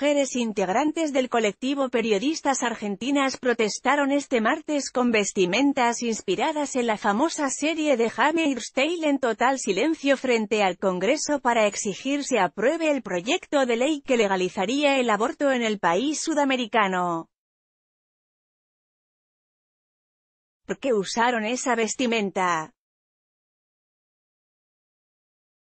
mujeres integrantes del colectivo Periodistas Argentinas protestaron este martes con vestimentas inspiradas en la famosa serie de James Tale en total silencio frente al Congreso para exigir se apruebe el proyecto de ley que legalizaría el aborto en el país sudamericano. ¿Por qué usaron esa vestimenta?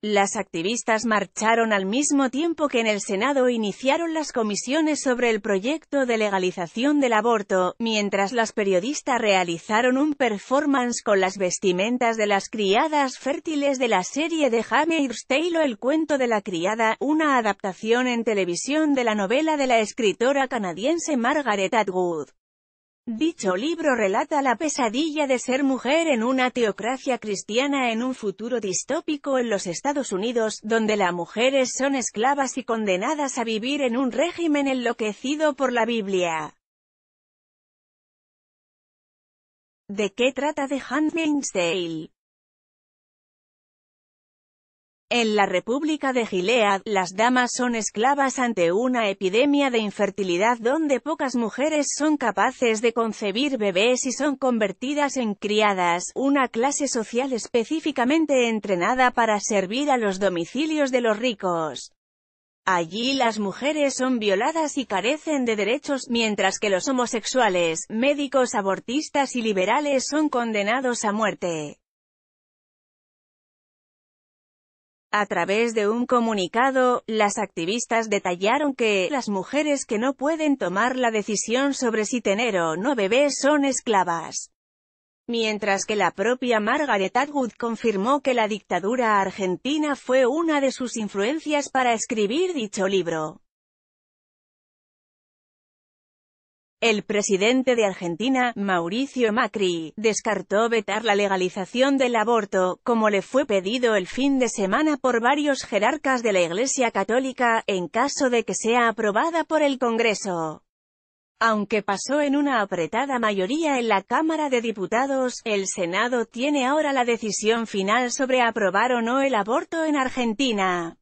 Las activistas marcharon al mismo tiempo que en el Senado e iniciaron las comisiones sobre el proyecto de legalización del aborto, mientras las periodistas realizaron un performance con las vestimentas de las criadas fértiles de la serie de James Taylor El cuento de la criada, una adaptación en televisión de la novela de la escritora canadiense Margaret Atwood. Dicho libro relata la pesadilla de ser mujer en una teocracia cristiana en un futuro distópico en los Estados Unidos, donde las mujeres son esclavas y condenadas a vivir en un régimen enloquecido por la Biblia. ¿De qué trata The Handmaid's en la República de Gilead, las damas son esclavas ante una epidemia de infertilidad donde pocas mujeres son capaces de concebir bebés y son convertidas en criadas, una clase social específicamente entrenada para servir a los domicilios de los ricos. Allí las mujeres son violadas y carecen de derechos, mientras que los homosexuales, médicos abortistas y liberales son condenados a muerte. A través de un comunicado, las activistas detallaron que, las mujeres que no pueden tomar la decisión sobre si tener o no bebés son esclavas. Mientras que la propia Margaret Atwood confirmó que la dictadura argentina fue una de sus influencias para escribir dicho libro. El presidente de Argentina, Mauricio Macri, descartó vetar la legalización del aborto, como le fue pedido el fin de semana por varios jerarcas de la Iglesia Católica, en caso de que sea aprobada por el Congreso. Aunque pasó en una apretada mayoría en la Cámara de Diputados, el Senado tiene ahora la decisión final sobre aprobar o no el aborto en Argentina.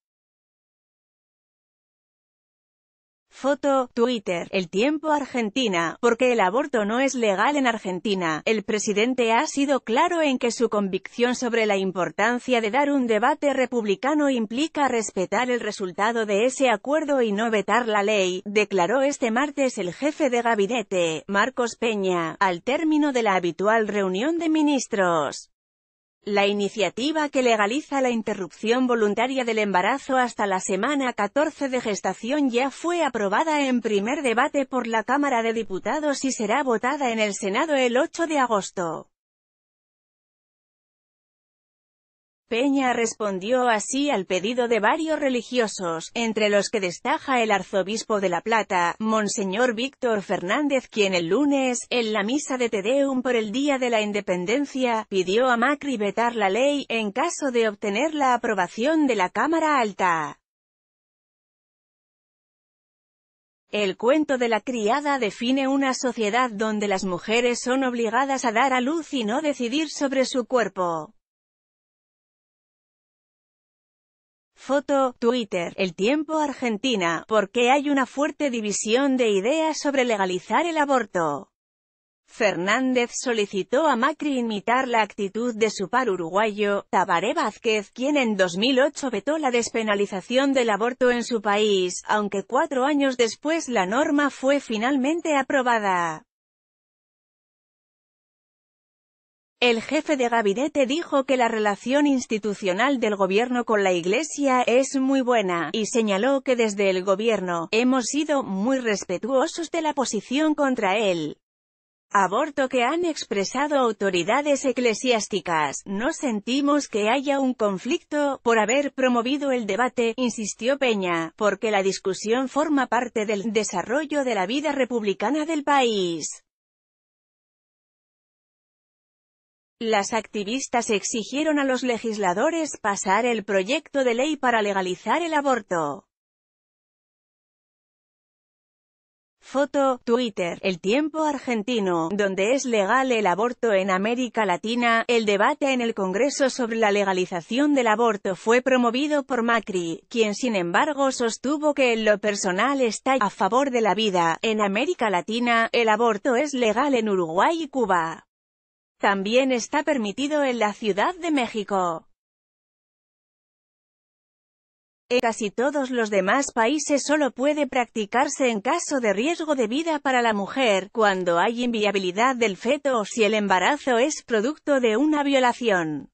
Foto, Twitter, El Tiempo Argentina, porque el aborto no es legal en Argentina. El presidente ha sido claro en que su convicción sobre la importancia de dar un debate republicano implica respetar el resultado de ese acuerdo y no vetar la ley, declaró este martes el jefe de gabinete, Marcos Peña, al término de la habitual reunión de ministros. La iniciativa que legaliza la interrupción voluntaria del embarazo hasta la semana 14 de gestación ya fue aprobada en primer debate por la Cámara de Diputados y será votada en el Senado el 8 de agosto. Peña respondió así al pedido de varios religiosos, entre los que destaja el arzobispo de La Plata, Monseñor Víctor Fernández, quien el lunes, en la misa de Tedeum por el Día de la Independencia, pidió a Macri vetar la ley, en caso de obtener la aprobación de la Cámara Alta. El cuento de la criada define una sociedad donde las mujeres son obligadas a dar a luz y no decidir sobre su cuerpo. Foto, Twitter, El Tiempo Argentina, porque hay una fuerte división de ideas sobre legalizar el aborto. Fernández solicitó a Macri imitar la actitud de su par uruguayo, Tabaré Vázquez, quien en 2008 vetó la despenalización del aborto en su país, aunque cuatro años después la norma fue finalmente aprobada. El jefe de gabinete dijo que la relación institucional del gobierno con la Iglesia es muy buena, y señaló que desde el gobierno, hemos sido muy respetuosos de la posición contra él aborto que han expresado autoridades eclesiásticas. No sentimos que haya un conflicto por haber promovido el debate, insistió Peña, porque la discusión forma parte del desarrollo de la vida republicana del país. Las activistas exigieron a los legisladores pasar el proyecto de ley para legalizar el aborto. Foto, Twitter, El Tiempo Argentino, donde es legal el aborto en América Latina, el debate en el Congreso sobre la legalización del aborto fue promovido por Macri, quien sin embargo sostuvo que en lo personal está a favor de la vida. En América Latina, el aborto es legal en Uruguay y Cuba. También está permitido en la Ciudad de México. En casi todos los demás países solo puede practicarse en caso de riesgo de vida para la mujer, cuando hay inviabilidad del feto o si el embarazo es producto de una violación.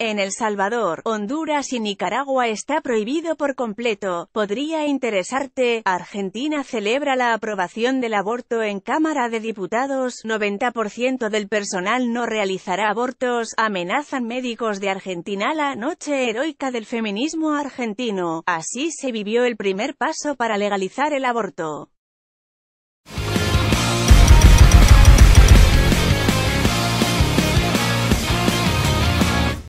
En El Salvador, Honduras y Nicaragua está prohibido por completo. Podría interesarte, Argentina celebra la aprobación del aborto en Cámara de Diputados, 90% del personal no realizará abortos, amenazan médicos de Argentina la noche heroica del feminismo argentino. Así se vivió el primer paso para legalizar el aborto.